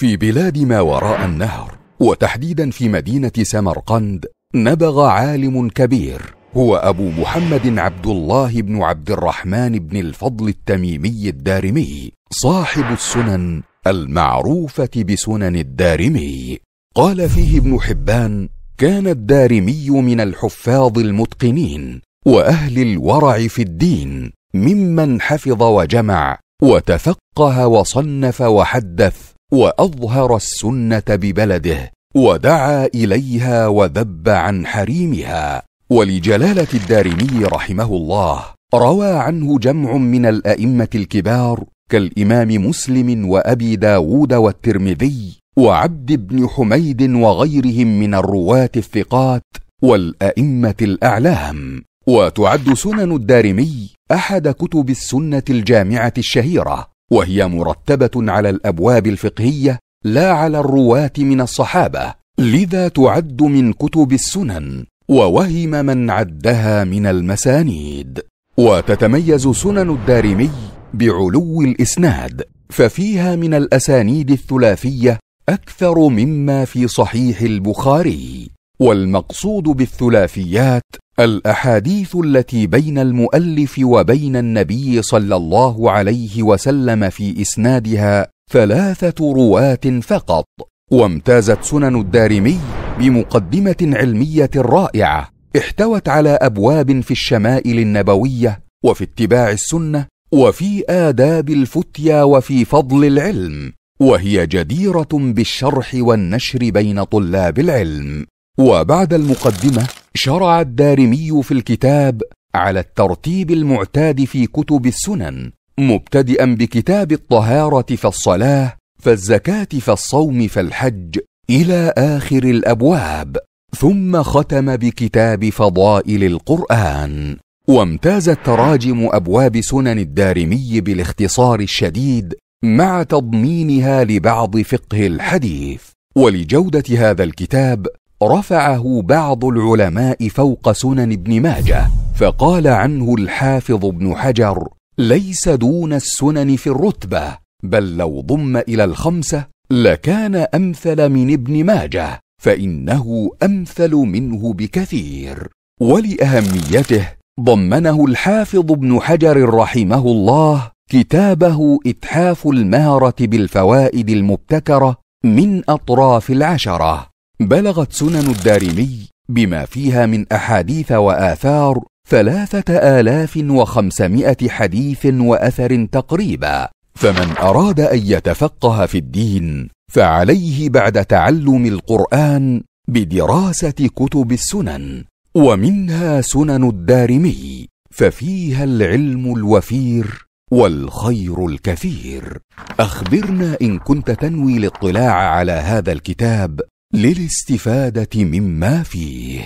في بلاد ما وراء النهر وتحديدا في مدينه سمرقند نبغ عالم كبير هو ابو محمد عبد الله بن عبد الرحمن بن الفضل التميمي الدارمي صاحب السنن المعروفه بسنن الدارمي قال فيه ابن حبان كان الدارمي من الحفاظ المتقنين واهل الورع في الدين ممن حفظ وجمع وتفقه وصنف وحدث واظهر السنه ببلده ودعا اليها وذب عن حريمها ولجلاله الدارمي رحمه الله روى عنه جمع من الائمه الكبار كالامام مسلم وابي داود والترمذي وعبد بن حميد وغيرهم من الرواه الثقات والائمه الاعلام وتعد سنن الدارمي احد كتب السنه الجامعه الشهيره وهي مرتبه على الابواب الفقهيه لا على الرواه من الصحابه لذا تعد من كتب السنن ووهم من عدها من المسانيد وتتميز سنن الدارمي بعلو الاسناد ففيها من الاسانيد الثلاثيه اكثر مما في صحيح البخاري والمقصود بالثلاثيات الاحاديث التي بين المؤلف وبين النبي صلى الله عليه وسلم في اسنادها ثلاثه رواه فقط وامتازت سنن الدارمي بمقدمه علميه رائعه احتوت على ابواب في الشمائل النبويه وفي اتباع السنه وفي آداب الفتيا وفي فضل العلم، وهي جديرة بالشرح والنشر بين طلاب العلم. وبعد المقدمة شرع الدارمي في الكتاب على الترتيب المعتاد في كتب السنن مبتدئا بكتاب الطهارة فالصلاة فالزكاة فالصوم فالحج إلى آخر الأبواب ثم ختم بكتاب فضائل القرآن وامتازت تراجم أبواب سنن الدارمي بالاختصار الشديد مع تضمينها لبعض فقه الحديث ولجودة هذا الكتاب رفعه بعض العلماء فوق سنن ابن ماجه فقال عنه الحافظ ابن حجر ليس دون السنن في الرتبه بل لو ضم الى الخمسه لكان امثل من ابن ماجه فانه امثل منه بكثير ولاهميته ضمنه الحافظ ابن حجر رحمه الله كتابه اتحاف المهره بالفوائد المبتكره من اطراف العشره بلغت سنن الدارمي بما فيها من أحاديث وآثار ثلاثة آلاف وخمسمائة حديث وأثر تقريبا فمن أراد أن يتفقه في الدين فعليه بعد تعلم القرآن بدراسة كتب السنن ومنها سنن الدارمي ففيها العلم الوفير والخير الكثير اخبرنا ان كنت تنوي الاطلاع على هذا الكتاب للاستفاده مما فيه